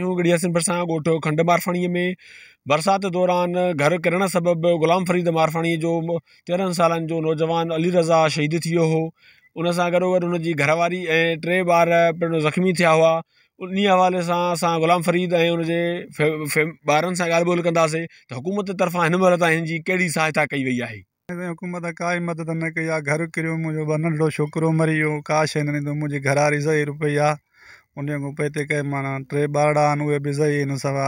खंड मारफाणीअ में बरसाति दौरान घर किरण सबबु ग़ुलाम फरीद मारफवाणीअ जो तेरहनि सालनि जो नौजवान अली रज़ा शहीद थी वियो हो उन सां गॾोगॾु हुन जी घरवारी ऐं टे ॿार पहिरियों ज़ख़्मी थिया हुआ उन्हीअ हवाले सां असां ग़ुलाम फ़रीद ऐं हुनजे ॿारनि सां ॻाल्हि ॿोल कंदासीं त हुकूमत तरफ़ां हिन महिल ताईं हिन कहिड़ी सहायता कई वई आहे उन्हें पैते कहे माना टे ॿार आहिनि उहे बि सही आहिनि सवा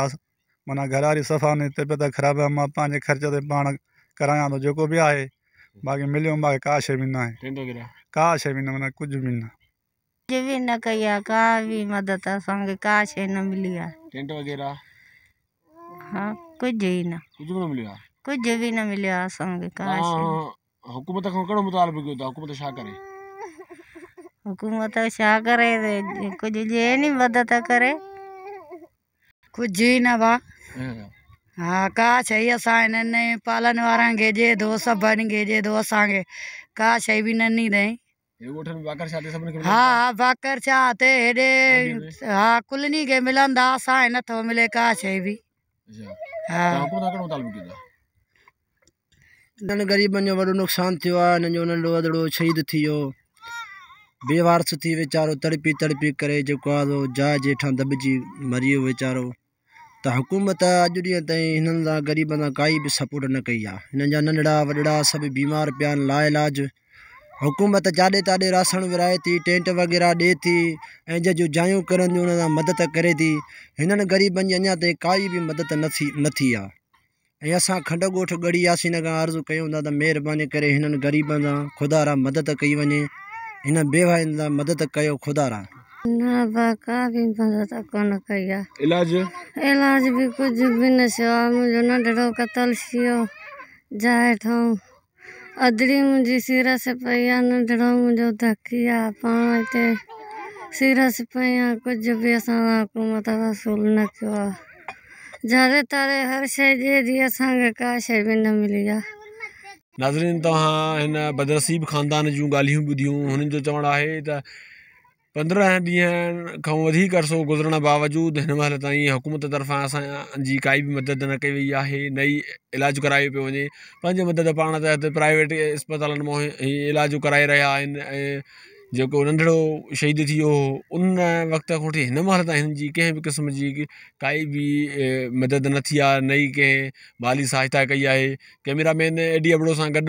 माना घरारी सफ़ा हुन ते पिया त ख़राबु आहे मां पंहिंजे ख़र्च ते पाण करायां थो तो जेको बि आहे बाक़ी मिलियो मूंखे का शइ बि न आहे का शइ बि न माना कुझु बि न कुझु बि न कई आहे का बि मदद असांखे का शइ न मिली आहे हा कुझु ई न कुझु बि न मिलियो आहे कुझु बि न मिलियो आहे असांखे का शइ हाँ, हुकूमत खां कहिड़ो मुतालबो कयो था हुकूमत छा करे हुकूमत کو متا شا کرے کچھ جینی مدد کرے کچھ ہی نہ وا ہاں کا چاہیے سا ننه پالن وارن کے جے دو سبن کے جے دو اسان کے کا چاہیے وين نيني دے ایکوٹھن باکر شاہ تے سبن ہاں ہاں باکر شاہ تے ہڑے ہاں کلنی کے ملاندا اسا نتو ملے बेवारस थी वीचारो तड़पी तड़पी करे जेको जेठा जहाज हेठां दॿिजी मरी वियो वीचारो त हुकूमत अॼु ॾींहं ताईं हिननि सां ग़रीबनि सपोर्ट न कई आहे हिननि जा नंढड़ा वॾड़ा सभु बीमार पिया आहिनि लाइलाज हुकूमत जाॾे ताॾे रासण विराए थी टेंट वग़ैरह डे थी ऐं जंहिंजूं जायूं करनि मदद करे थी हिननि ग़रीबनि जी अञा ताईं काई मदद न थी न खंड ॻोठु ॻड़ी वियासीं हिन खां अर्ज़ु कयूं था त महिरबानी करे मदद कई वञे इन बेवा इन मदद कयो ख़ुदा रा न का भी मदद कोन कई इलाज इलाज भी कुछ भी न थियो आहे ना डरो कतल सियो जाए ठो अदड़ी मुंहिंजी सीरस से आहे न डरो धकी धकिया पाते सिरा सीरस पई कुछ भी असा को मतलब वसूल न कियो जारे तारे हर शइ जे दिया संग का शइ भी न मिली नाज़रीन तव्हां बदरसीब ख़ानदान जो चवणु आहे उन पंद्रहं ॾींहं खां वधीक अरसो गुज़रण बावजूदि हिन महिल ताईं हुकूमत तरफ़ां असांजी काई मदद न कई वही है नई इलाज कराया पे वे वञे पा मदद प्राइवेट अस्पताल में इलाज कराए रहा जो नंढड़ो शहीद थी वो उन वक़्त को वठी हिन महिल ताईं क़िस्म की काई भी मदद न थी आहे कें ई माली सहायता कई है कैमरामैन एडी अबड़ो सा गड